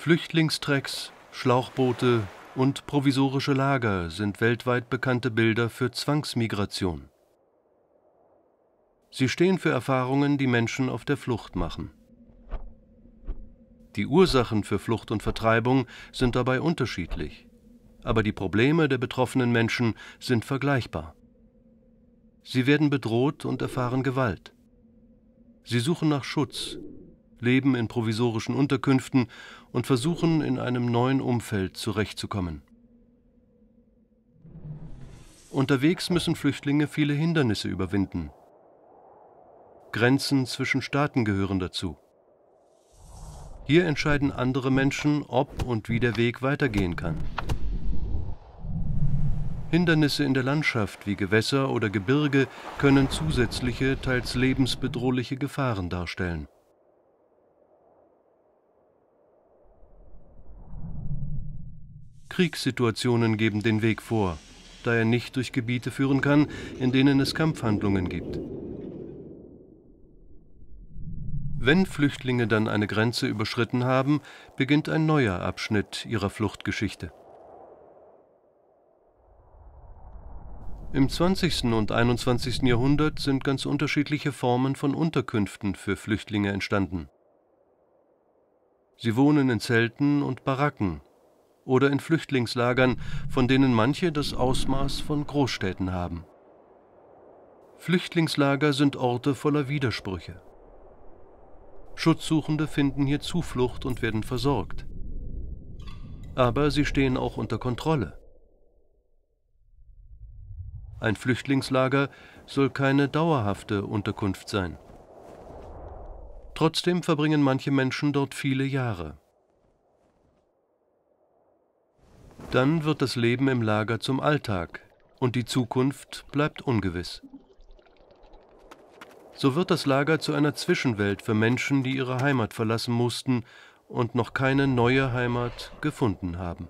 Flüchtlingstrecks, Schlauchboote und provisorische Lager sind weltweit bekannte Bilder für Zwangsmigration. Sie stehen für Erfahrungen, die Menschen auf der Flucht machen. Die Ursachen für Flucht und Vertreibung sind dabei unterschiedlich, aber die Probleme der betroffenen Menschen sind vergleichbar. Sie werden bedroht und erfahren Gewalt. Sie suchen nach Schutz, leben in provisorischen Unterkünften und versuchen, in einem neuen Umfeld zurechtzukommen. Unterwegs müssen Flüchtlinge viele Hindernisse überwinden. Grenzen zwischen Staaten gehören dazu. Hier entscheiden andere Menschen, ob und wie der Weg weitergehen kann. Hindernisse in der Landschaft wie Gewässer oder Gebirge können zusätzliche, teils lebensbedrohliche Gefahren darstellen. Kriegssituationen geben den Weg vor, da er nicht durch Gebiete führen kann, in denen es Kampfhandlungen gibt. Wenn Flüchtlinge dann eine Grenze überschritten haben, beginnt ein neuer Abschnitt ihrer Fluchtgeschichte. Im 20. und 21. Jahrhundert sind ganz unterschiedliche Formen von Unterkünften für Flüchtlinge entstanden. Sie wohnen in Zelten und Baracken, oder in Flüchtlingslagern, von denen manche das Ausmaß von Großstädten haben. Flüchtlingslager sind Orte voller Widersprüche. Schutzsuchende finden hier Zuflucht und werden versorgt. Aber sie stehen auch unter Kontrolle. Ein Flüchtlingslager soll keine dauerhafte Unterkunft sein. Trotzdem verbringen manche Menschen dort viele Jahre. Dann wird das Leben im Lager zum Alltag und die Zukunft bleibt ungewiss. So wird das Lager zu einer Zwischenwelt für Menschen, die ihre Heimat verlassen mussten und noch keine neue Heimat gefunden haben.